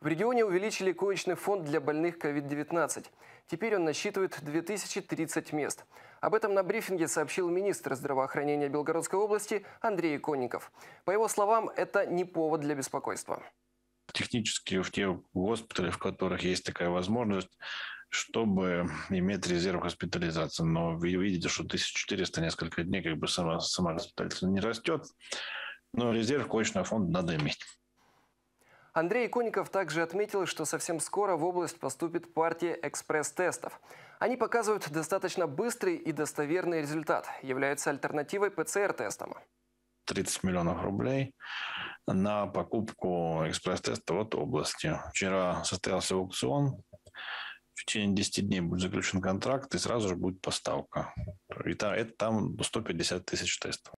В регионе увеличили коечный фонд для больных COVID-19. Теперь он насчитывает 2030 мест. Об этом на брифинге сообщил министр здравоохранения Белгородской области Андрей Конников. По его словам, это не повод для беспокойства. Технически в те госпитали, в которых есть такая возможность, чтобы иметь резерв госпитализации. Но вы видите, что 1400 несколько дней как бы сама, сама госпитализация не растет. Но резерв коечного фонда надо иметь. Андрей Иконников также отметил, что совсем скоро в область поступит партия экспресс-тестов. Они показывают достаточно быстрый и достоверный результат, являются альтернативой ПЦР-тестам. 30 миллионов рублей на покупку экспресс-теста от области. Вчера состоялся аукцион, в течение 10 дней будет заключен контракт, и сразу же будет поставка. И там, это там 150 тысяч тестов.